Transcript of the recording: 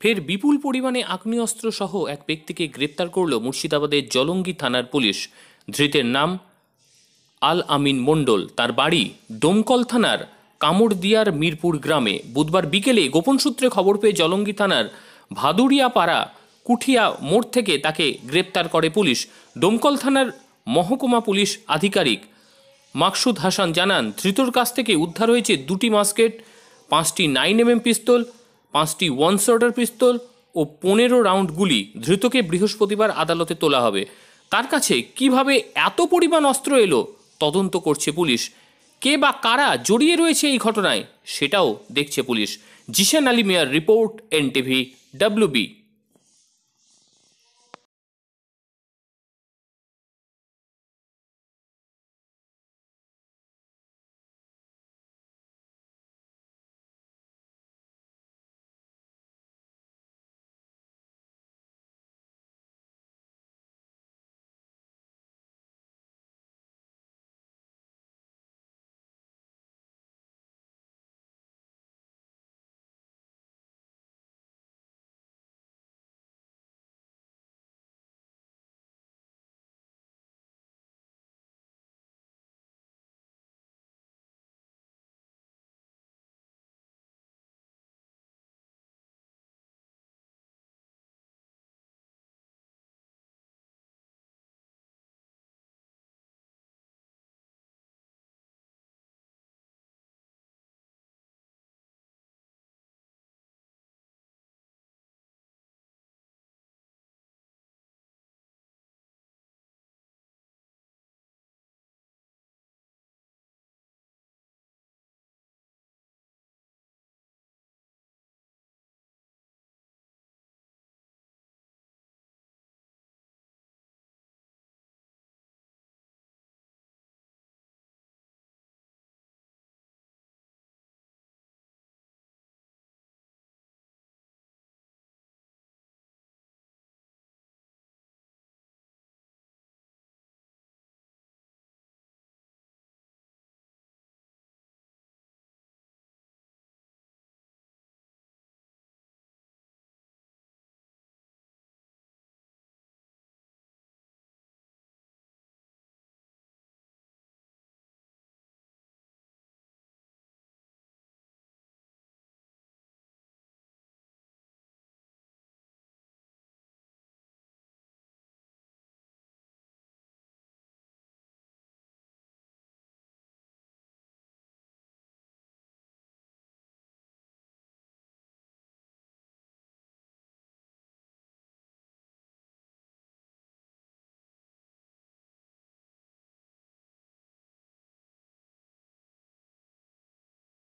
ফের বিপুল পরিমাণে সহ এক ব্যক্তিকে গ্রেপ্তার করল মুর্শিদাবাদের জলঙ্গি থানার পুলিশ ধৃতের নাম আল আমিন মণ্ডল তার বাড়ি ডোমকল থানার কামড়দিয়ার মিরপুর গ্রামে বুধবার বিকেলে গোপন সূত্রে খবর পেয়ে জলঙ্গি থানার ভাদুরিয়াপাড়া কুঠিয়া মোড় থেকে তাকে গ্রেপ্তার করে পুলিশ ডোমকল থানার মহকুমা পুলিশ আধিকারিক মাকসুদ হাসান জানান ধৃতর কাছ থেকে উদ্ধার হয়েছে দুটি মাস্কেট পাঁচটি নাইন এম পিস্তল পাঁচটি ওয়ান শর্টার পিস্তল ও পনেরো রাউন্ড গুলি ধৃতকে বৃহস্পতিবার আদালতে তোলা হবে তার কাছে কিভাবে এত পরিমাণ অস্ত্র এলো তদন্ত করছে পুলিশ কে বা কারা জড়িয়ে রয়েছে এই ঘটনায় সেটাও দেখছে পুলিশ জিশান আলী মেয়ার রিপোর্ট এনটিভি ডাব্লিউবি